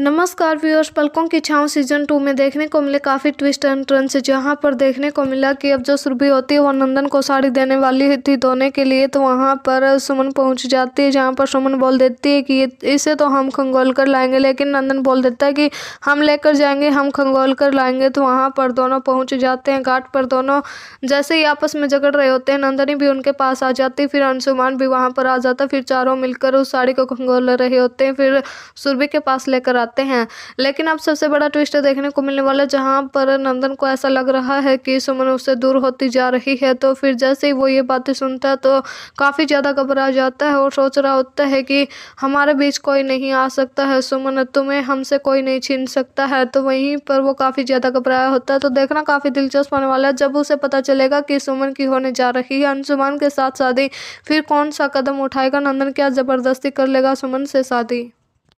नमस्कार व्यूअर्स पलकों की छाव सीजन टू में देखने को मिले काफ़ी ट्विस्ट एंड टर्न्स जहां पर देखने को मिला कि अब जो सुरभि होती है वो नंदन को साड़ी देने वाली थी धोने के लिए तो वहां पर सुमन पहुंच जाती है जहां पर सुमन बोल देती है कि इसे तो हम खंगोल कर लाएंगे लेकिन नंदन बोल देता है कि हम लेकर जाएंगे हम खंगोल कर लाएंगे तो वहाँ पर दोनों पहुँच जाते हैं घाट पर दोनों जैसे ही आपस में झगड़ रहे होते हैं नंदनी भी उनके पास आ जाती फिर अंशुमान भी वहाँ पर आ जाता फिर चारों मिलकर उस साड़ी को खंगोल रहे होते हैं फिर सुरभि के पास लेकर आते पाते हैं लेकिन अब सबसे बड़ा ट्विस्ट देखने को मिलने वाला जहाँ पर नंदन को ऐसा लग रहा है कि सुमन उससे दूर होती जा रही है तो फिर जैसे ही वो ये बातें सुनता है तो काफ़ी ज़्यादा घबरा जाता है और सोच रहा होता है कि हमारे बीच कोई नहीं आ सकता है सुमन तुम्हें हमसे कोई नहीं छीन सकता है तो वहीं पर वो काफ़ी ज़्यादा घबराया होता है तो देखना काफ़ी दिलचस्प होने वाला है जब उसे पता चलेगा कि सुमन की होने जा रही है अंशुमान के साथ शादी फिर कौन सा कदम उठाएगा नंदन क्या ज़बरदस्ती कर लेगा सुमन से शादी